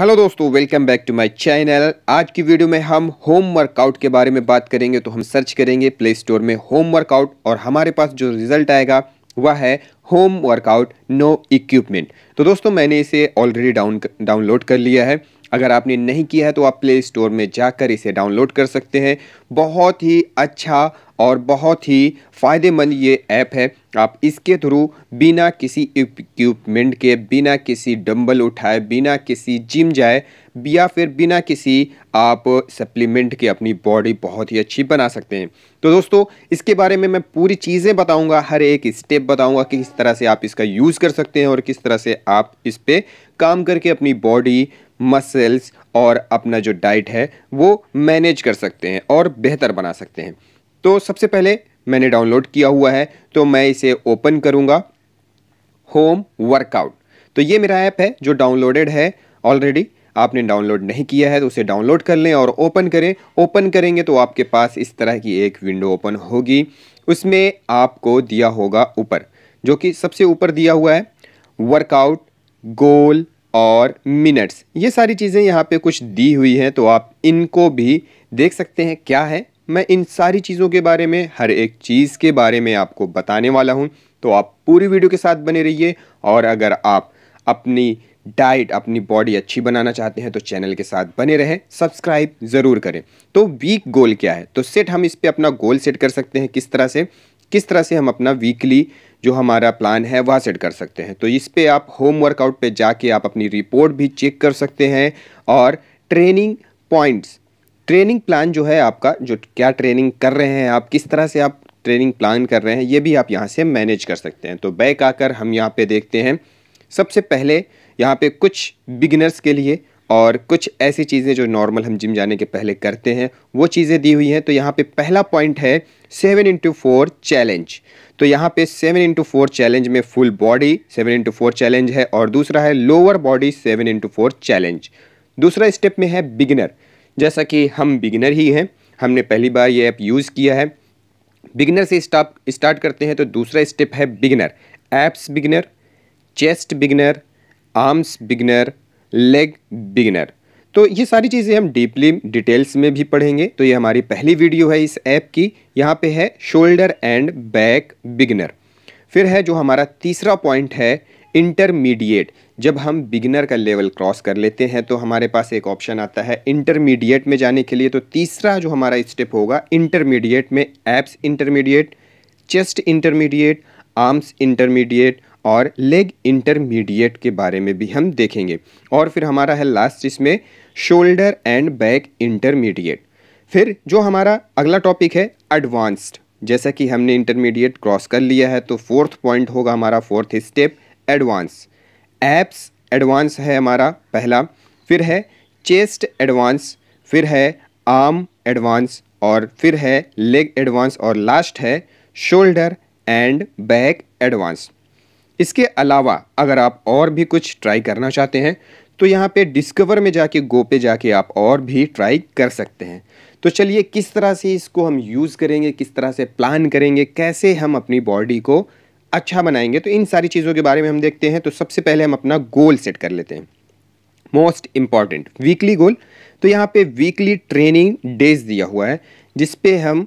hello दोस्तों welcome back to my channel आज की वीडियो में हम होम वर्कआउट के बारे में बात करेंगे तो हम सर्च करेंगे प्ले स्टोर में होम वर्कआउट और हमारे पास जो रिज़ल्ट आएगा वह है होम वर्कआउट नो इक्विपमेंट तो दोस्तों मैंने इसे ऑलरेडी डाउन डाउनलोड कर लिया है अगर आपने नहीं किया है तो आप प्ले स्टोर में जाकर इसे डाउनलोड कर सकते हैं बहुत ही अच्छा और बहुत ही फ़ायदेमंद ये ऐप है आप इसके थ्रू बिना किसी इक्विपमेंट के बिना किसी डंबल उठाए बिना किसी जिम जाए या फिर बिना किसी आप सप्लीमेंट के अपनी बॉडी बहुत ही अच्छी बना सकते हैं तो दोस्तों इसके बारे में मैं पूरी चीज़ें बताऊंगा हर एक स्टेप बताऊंगा कि किस तरह से आप इसका यूज़ कर सकते हैं और किस तरह से आप इस पर काम करके अपनी बॉडी मसल्स और अपना जो डाइट है वो मैनेज कर सकते हैं और बेहतर बना सकते हैं तो सबसे पहले मैंने डाउनलोड किया हुआ है तो मैं इसे ओपन करूँगा होम वर्कआउट तो ये मेरा ऐप है जो डाउनलोडेड है ऑलरेडी आपने डाउनलोड नहीं किया है तो उसे डाउनलोड कर लें और ओपन करें ओपन करेंगे तो आपके पास इस तरह की एक विंडो ओपन होगी उसमें आपको दिया होगा ऊपर जो कि सबसे ऊपर दिया हुआ है वर्कआउट गोल और मिनट्स ये सारी चीज़ें यहाँ पे कुछ दी हुई हैं तो आप इनको भी देख सकते हैं क्या है मैं इन सारी चीज़ों के बारे में हर एक चीज़ के बारे में आपको बताने वाला हूँ तो आप पूरी वीडियो के साथ बने रहिए और अगर आप अपनी डाइट अपनी बॉडी अच्छी बनाना चाहते हैं तो चैनल के साथ बने रहें सब्सक्राइब ज़रूर करें तो वीक गोल क्या है तो सेट हम इस पर अपना गोल सेट कर सकते हैं किस तरह से किस तरह से हम अपना वीकली जो हमारा प्लान है वह सेट कर सकते हैं तो इस पर आप होम वर्कआउट पे जाके आप अपनी रिपोर्ट भी चेक कर सकते हैं और ट्रेनिंग पॉइंट्स ट्रेनिंग प्लान जो है आपका जो क्या ट्रेनिंग कर रहे हैं आप किस तरह से आप ट्रेनिंग प्लान कर रहे हैं ये भी आप यहाँ से मैनेज कर सकते हैं तो बैक आकर हम यहाँ पे देखते हैं सबसे पहले यहाँ पे कुछ बिगिनर्स के लिए और कुछ ऐसी चीज़ें जो नॉर्मल हम जिम जाने के पहले करते हैं वो चीज़ें दी हुई हैं तो यहाँ पे पहला पॉइंट है सेवन इंटू फोर चैलेंज तो यहाँ पे सेवन इंटू फोर चैलेंज में full body seven into four challenge है और दूसरा है lower body seven into four challenge दूसरा स्टेप में है बिगिनर जैसा कि हम बिगिनर ही हैं हमने पहली बार ये ऐप यूज़ किया है बिगिनर से स्टार्ट करते हैं तो दूसरा स्टेप है beginner abs beginner chest beginner arms beginner leg beginner तो ये सारी चीज़ें हम डीपली डिटेल्स में भी पढ़ेंगे तो ये हमारी पहली वीडियो है इस ऐप की यहाँ पे है शोल्डर एंड बैक बिगनर फिर है जो हमारा तीसरा पॉइंट है इंटरमीडिएट जब हम बिगनर का लेवल क्रॉस कर लेते हैं तो हमारे पास एक ऑप्शन आता है इंटरमीडिएट में जाने के लिए तो तीसरा जो हमारा स्टेप होगा इंटरमीडिएट में abs intermediate chest intermediate arms intermediate और लेग इंटरमीडिएट के बारे में भी हम देखेंगे और फिर हमारा है लास्ट इसमें शोल्डर एंड बैक इंटरमीडिएट फिर जो हमारा अगला टॉपिक है एडवांस्ड जैसा कि हमने इंटरमीडिएट क्रॉस कर लिया है तो फोर्थ पॉइंट होगा हमारा fourth step advance abs advance है हमारा पहला फिर है चेस्ट एडवांस फिर है आर्म एडवांस और फिर है लेग एडवांस और लास्ट है शोल्डर एंड बैक एडवांस इसके अलावा अगर आप और भी कुछ ट्राई करना चाहते हैं तो यहाँ पे डिस्कवर में जाके गो पे जाके आप और भी ट्राई कर सकते हैं तो चलिए किस तरह से इसको हम यूज़ करेंगे किस तरह से प्लान करेंगे कैसे हम अपनी बॉडी को अच्छा बनाएंगे तो इन सारी चीज़ों के बारे में हम देखते हैं तो सबसे पहले हम अपना गोल सेट कर लेते हैं मोस्ट इम्पॉर्टेंट वीकली गोल तो यहाँ पे वीकली ट्रेनिंग डेज दिया हुआ है जिसपे हम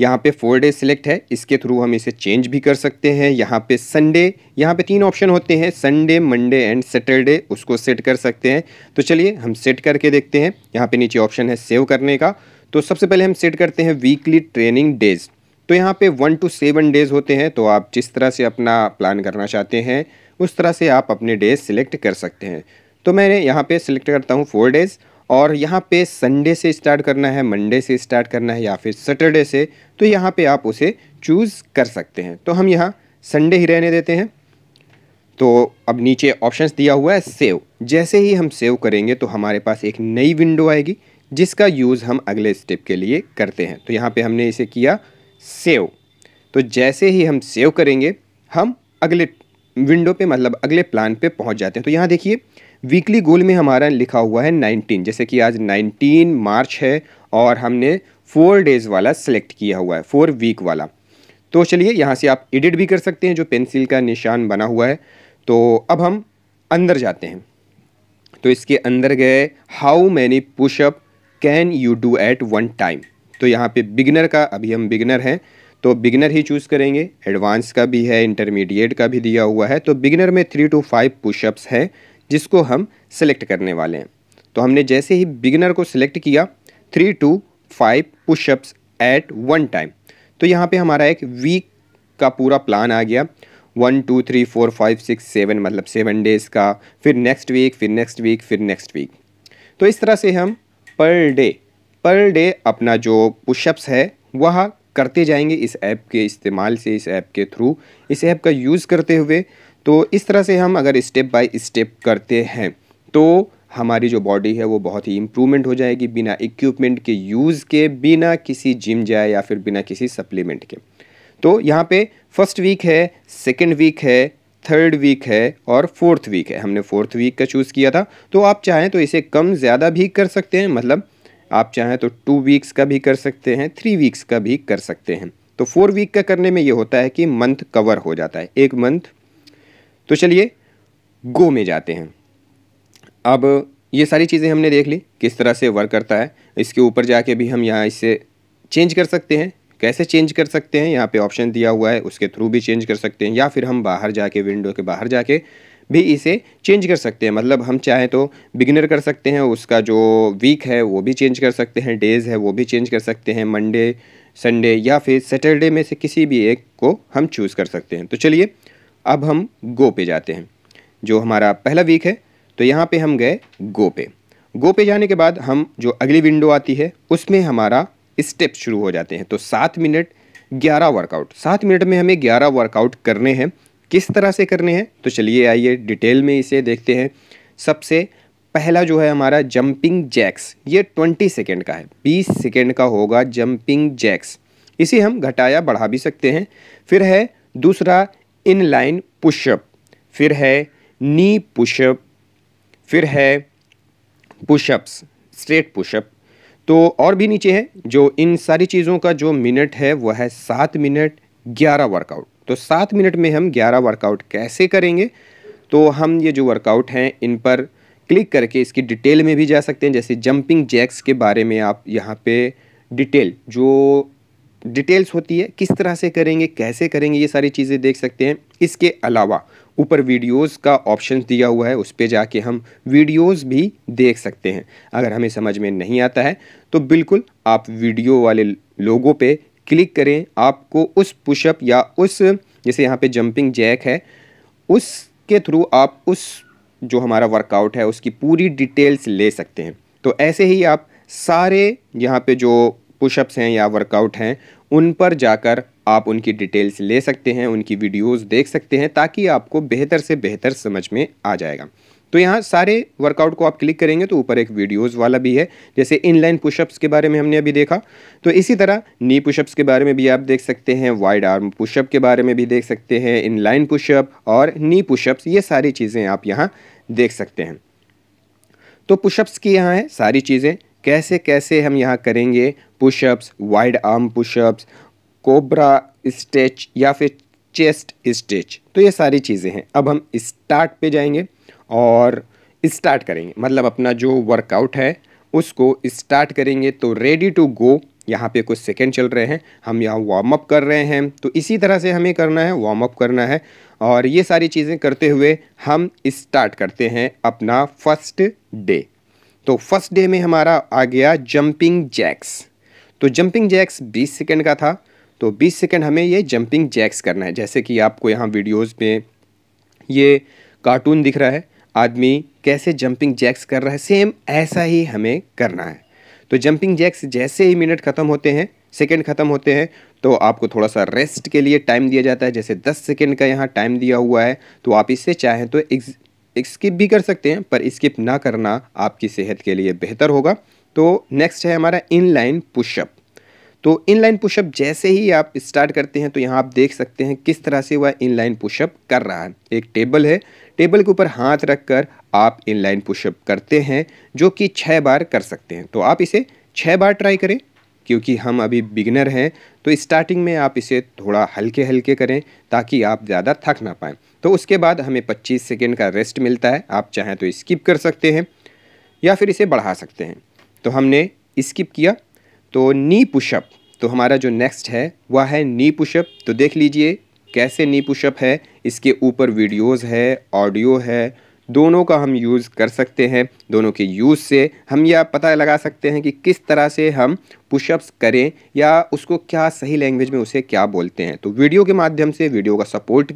यहाँ पे फोर डे सिलेक्ट है इसके थ्रू हम इसे चेंज भी कर सकते हैं यहाँ पे संडे यहाँ पे तीन ऑप्शन होते हैं संडे मंडे एंड सैटरडे उसको सेट कर सकते हैं तो चलिए हम सेट करके देखते हैं यहाँ पे नीचे ऑप्शन है सेव करने का तो सबसे पहले हम सेट करते हैं वीकली ट्रेनिंग डेज़ तो यहाँ पे वन टू सेवन डेज़ होते हैं तो आप जिस तरह से अपना प्लान करना चाहते हैं उस तरह से आप अपने डेज सिलेक्ट कर सकते हैं तो मैंने यहाँ पे सिलेक्ट करता हूँ फोर डेज़ और यहाँ पे संडे से स्टार्ट करना है मंडे से स्टार्ट करना है या फिर सैटरडे से तो यहाँ पे आप उसे चूज़ कर सकते हैं तो हम यहाँ संडे ही रहने देते हैं तो अब नीचे ऑप्शंस दिया हुआ है सेव जैसे ही हम सेव करेंगे तो हमारे पास एक नई विंडो आएगी जिसका यूज़ हम अगले स्टेप के लिए करते हैं तो यहाँ पर हमने इसे किया सेव तो जैसे ही हम सेव करेंगे हम अगले विंडो पे मतलब अगले प्लान पे पहुंच जाते हैं तो यहाँ देखिए वीकली गोल में हमारा लिखा हुआ है 19 जैसे कि आज 19 मार्च है और हमने फोर डेज वाला सेलेक्ट किया हुआ है फोर वीक वाला तो चलिए यहाँ से आप एडिट भी कर सकते हैं जो पेंसिल का निशान बना हुआ है तो अब हम अंदर जाते हैं तो इसके अंदर गए how many pushup can you do at one time तो यहाँ पे बिगनर का अभी हम बिगनर हैं तो बिगनर ही चूज़ करेंगे एडवांस का भी है इंटरमीडिएट का भी दिया हुआ है तो बिगनर में थ्री टू फाइव पुशअप्स हैं जिसको हम सेलेक्ट करने वाले हैं तो हमने जैसे ही बिगिनर को सिलेक्ट किया three to five pushups at one time तो यहाँ पे हमारा एक वीक का पूरा प्लान आ गया one two three four five six seven मतलब सेवन डेज़ का फिर नेक्स्ट वीक फिर नेक्स्ट वीक फिर नेक्स्ट वीक तो इस तरह से हम पर डे पर डे अपना जो पुशअप्स है वह करते जाएंगे इस ऐप के इस्तेमाल से इस ऐप के थ्रू इस ऐप का यूज़ करते हुए तो इस तरह से हम अगर स्टेप बाय स्टेप करते हैं तो हमारी जो बॉडी है वो बहुत ही इम्प्रूवमेंट हो जाएगी बिना इक्विपमेंट के यूज़ के बिना किसी जिम जाए या फिर बिना किसी सप्लीमेंट के तो यहाँ पे फर्स्ट वीक है सेकेंड वीक है थर्ड वीक है और फोर्थ वीक है हमने फोर्थ वीक का चूज़ किया था तो आप चाहें तो इसे कम ज़्यादा भी कर सकते हैं मतलब आप चाहें तो टू वीक्स का भी कर सकते हैं थ्री वीक्स का भी कर सकते हैं तो फोर वीक का करने में ये होता है कि मंथ कवर हो जाता है एक मंथ तो चलिए गो में जाते हैं अब ये सारी चीज़ें हमने देख ली किस तरह से वर्क करता है इसके ऊपर जाके भी हम यहाँ इसे चेंज कर सकते हैं कैसे चेंज कर सकते हैं यहाँ पे ऑप्शन दिया हुआ है उसके थ्रू भी चेंज कर सकते हैं या फिर हम बाहर जाके विंडो के बाहर जाके भी इसे चेंज कर सकते हैं मतलब हम चाहें तो बिगिनर कर सकते हैं उसका जो वीक है वो भी चेंज कर सकते हैं डेज़ है वो भी चेंज कर सकते हैं मंडे संडे या फिर सैटरडे में से किसी भी एक को हम चूज़ कर सकते हैं तो चलिए अब हम गो पे जाते हैं जो हमारा पहला वीक है तो यहाँ पे हम गए गो पे गो पे जाने के बाद हम जो अगली विंडो आती है उसमें हमारा स्टेप शुरू हो जाते हैं तो सात मिनट ग्यारह वर्कआउट सात मिनट में हमें ग्यारह वर्कआउट करने हैं किस तरह से करने हैं तो चलिए आइए डिटेल में इसे देखते हैं सबसे पहला जो है हमारा जंपिंग जैक्स ये ट्वेंटी सेकेंड का है बीस सेकेंड का होगा जंपिंग जैक्स इसे हम घटाया बढ़ा भी सकते हैं फिर है दूसरा इन लाइन पुशअप फिर है नी पुशअप फिर है पुशअप्स स्ट्रेट पुशअप तो और भी नीचे है जो इन सारी चीज़ों का जो मिनट है वह है सात मिनट ग्यारह वर्कआउट तो सात मिनट में हम ग्यारह वर्कआउट कैसे करेंगे तो हम ये जो वर्कआउट हैं इन पर क्लिक करके इसकी डिटेल में भी जा सकते हैं जैसे जंपिंग जैक्स के बारे में आप यहाँ पे डिटेल जो डिटेल्स होती है किस तरह से करेंगे कैसे करेंगे ये सारी चीज़ें देख सकते हैं इसके अलावा ऊपर वीडियोस का ऑप्शन दिया हुआ है उस पर जाके हम वीडियोस भी देख सकते हैं अगर हमें समझ में नहीं आता है तो बिल्कुल आप वीडियो वाले लोगों पे क्लिक करें आपको उस पुशअप या उस जैसे यहाँ पे जंपिंग जैक है उसके थ्रू आप उस जो हमारा वर्कआउट है उसकी पूरी डिटेल्स ले सकते हैं तो ऐसे ही आप सारे यहाँ पे जो पुशअप्स हैं या वर्कआउट हैं उन पर जाकर आप उनकी डिटेल्स ले सकते हैं उनकी वीडियोस देख सकते हैं ताकि आपको बेहतर से बेहतर समझ में आ जाएगा तो यहाँ सारे वर्कआउट को आप क्लिक करेंगे तो ऊपर एक वीडियोस वाला भी है जैसे इनलाइन पुशअप्स के बारे में हमने अभी देखा तो इसी तरह नी पुशअप्स के बारे में भी आप देख सकते हैं वाइड आर्म पुशअप के बारे में भी देख सकते हैं इनलाइन पुशअप और नी पुशअप्स ये सारी चीज़ें आप यहाँ देख सकते हैं तो पुशअप्स की यहाँ है सारी चीज़ें कैसे कैसे हम यहाँ करेंगे pushups wide arm pushups cobra stretch या फिर चेस्ट स्टेच तो ये सारी चीज़ें हैं अब हम स्टार्ट पे जाएंगे और स्टार्ट करेंगे मतलब अपना जो वर्कआउट है उसको स्टार्ट करेंगे तो रेडी टू गो यहाँ पे कुछ सेकेंड चल रहे हैं हम यहाँ वार्म अप कर रहे हैं तो इसी तरह से हमें करना है वार्म अप करना है और ये सारी चीज़ें करते हुए हम स्टार्ट करते हैं अपना फर्स्ट डे तो फर्स्ट डे में हमारा आ गया जंपिंग जैक्स तो जंपिंग जैक्स 20 सेकंड का था तो 20 सेकंड हमें ये जंपिंग जैक्स करना है जैसे कि आपको यहाँ वीडियोस में ये कार्टून दिख रहा है आदमी कैसे जंपिंग जैक्स कर रहा है सेम ऐसा ही हमें करना है तो जंपिंग जैक्स जैसे ही मिनट ख़त्म होते हैं सेकेंड ख़त्म होते हैं तो आपको थोड़ा सा रेस्ट के लिए टाइम दिया जाता है जैसे दस सेकेंड का यहाँ टाइम दिया हुआ है तो आप इससे चाहें तो स्किप भी कर सकते हैं पर स्किप ना करना आपकी सेहत के लिए बेहतर होगा तो नेक्स्ट है हमारा इनलाइन पुशअप तो इनलाइन पुशअप जैसे ही आप स्टार्ट करते हैं तो यहाँ आप देख सकते हैं किस तरह से वह इनलाइन पुशअप कर रहा है एक टेबल है टेबल के ऊपर हाथ रख कर आप इनलाइन पुशअप करते हैं जो कि छः बार कर सकते हैं तो आप इसे छः बार ट्राई करें क्योंकि हम अभी बिगनर हैं तो स्टार्टिंग में आप इसे थोड़ा हल्के हल्के करें ताकि आप ज़्यादा थक ना पाएँ तो उसके बाद हमें 25 सेकेंड का रेस्ट मिलता है आप चाहें तो स्किप कर सकते हैं या फिर इसे बढ़ा सकते हैं तो हमने स्किप किया तो नी पुशअप तो हमारा जो नेक्स्ट है वह है नी पुशअप तो देख लीजिए कैसे नी पुशअप है इसके ऊपर वीडियोज़ है ऑडियो है दोनों का हम यूज़ कर सकते हैं दोनों के यूज़ से हम यह पता लगा सकते हैं कि किस तरह से हम पुशअप्स करें या उसको क्या सही लैंग्वेज में उसे क्या बोलते हैं तो वीडियो के माध्यम से वीडियो का सपोर्ट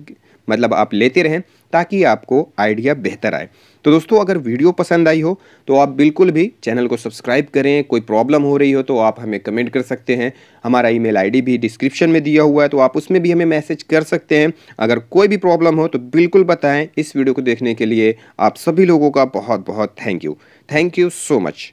मतलब आप लेते रहें ताकि आपको आइडिया बेहतर आए तो दोस्तों अगर वीडियो पसंद आई हो तो आप बिल्कुल भी चैनल को सब्सक्राइब करें कोई प्रॉब्लम हो रही हो तो आप हमें कमेंट कर सकते हैं हमारा ईमेल आईडी भी डिस्क्रिप्शन में दिया हुआ है तो आप उसमें भी हमें मैसेज कर सकते हैं अगर कोई भी प्रॉब्लम हो तो बिल्कुल बताएँ इस वीडियो को देखने के लिए आप सभी लोगों का बहुत बहुत thank you thank you so much